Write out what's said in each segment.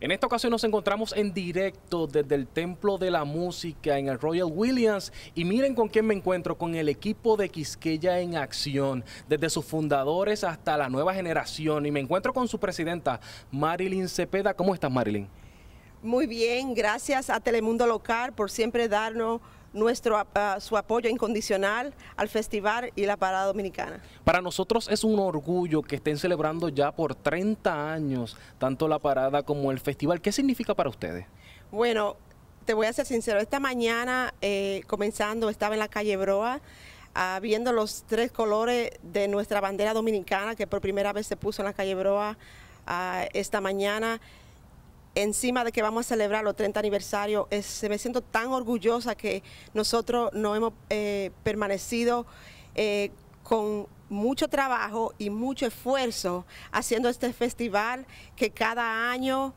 En esta ocasión nos encontramos en directo desde el Templo de la Música en el Royal Williams y miren con quién me encuentro, con el equipo de Quisqueya en acción, desde sus fundadores hasta la nueva generación y me encuentro con su presidenta Marilyn Cepeda. ¿Cómo estás Marilyn? Muy bien, gracias a Telemundo Local por siempre darnos nuestro, ah, su apoyo incondicional al festival y la parada dominicana. Para nosotros es un orgullo que estén celebrando ya por 30 años tanto la parada como el festival. ¿Qué significa para ustedes? Bueno, te voy a ser sincero, esta mañana eh, comenzando estaba en la calle Broa ah, viendo los tres colores de nuestra bandera dominicana que por primera vez se puso en la calle Broa ah, esta mañana encima de que vamos a celebrar los 30 aniversarios, se me siento tan orgullosa que nosotros no hemos eh, permanecido eh, con mucho trabajo y mucho esfuerzo haciendo este festival que cada año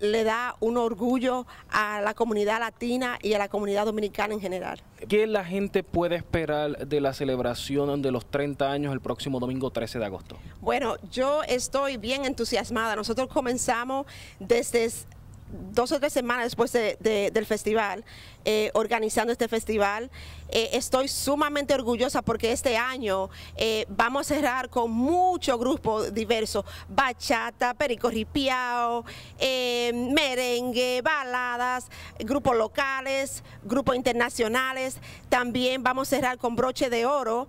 le da un orgullo a la comunidad latina y a la comunidad dominicana en general. ¿Qué la gente puede esperar de la celebración de los 30 años el próximo domingo 13 de agosto? Bueno, yo estoy bien entusiasmada. Nosotros comenzamos desde dos o tres semanas después del festival, eh, organizando este festival. Eh, estoy sumamente orgullosa porque este año eh, vamos a cerrar con mucho grupo diverso, bachata, perico merengue, baladas, grupos locales, grupos internacionales. También vamos a cerrar con broche de oro,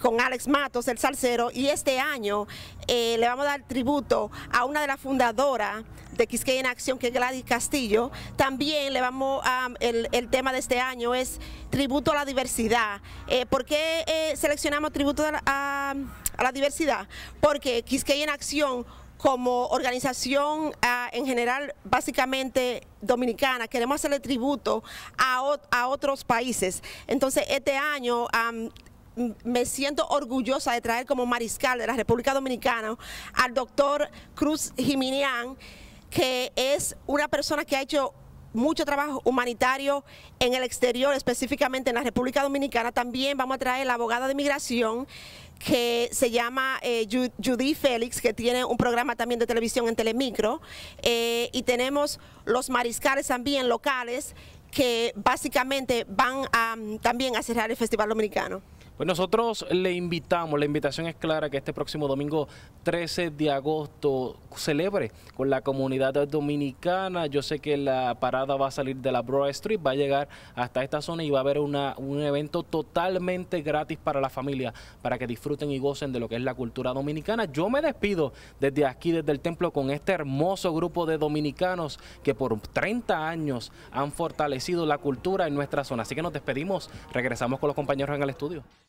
con Alex Matos, el salsero, y este año le vamos a dar tributo a una de las fundadoras de Quisqueya en Acción, que Gladys Castillo. También le vamos a, el, tema de este año es tributo a la diversidad. Eh, ¿Por qué eh, seleccionamos tributo a, la diversidad? Porque Quisqueya en Acción como organización ah, en general, básicamente dominicana, queremos hacerle tributo a, otros países. Entonces, este año... me siento orgullosa de traer como mariscal de la República Dominicana al doctor Cruz Jiminean que es una persona que ha hecho mucho trabajo humanitario en el exterior, específicamente en la República Dominicana. También vamos a traer la abogada de migración que se llama eh, Judy Félix, que tiene un programa también de televisión en Telemicro. Eh, y tenemos los mariscales también locales que básicamente van mm, también a cerrar el Festival Dominicano. Pues nosotros le invitamos, la invitación es clara que este próximo domingo 13 de agosto celebre con la comunidad dominicana. Yo sé que la parada va a salir de la Broad Street, va a llegar hasta esta zona y va a haber una, un evento totalmente gratis para la familia, para que disfruten y gocen de lo que es la cultura dominicana. Yo me despido desde aquí, desde el templo, con este hermoso grupo de dominicanos que por 30 años han fortalecido la cultura en nuestra zona. Así que nos despedimos, regresamos con los compañeros en el estudio.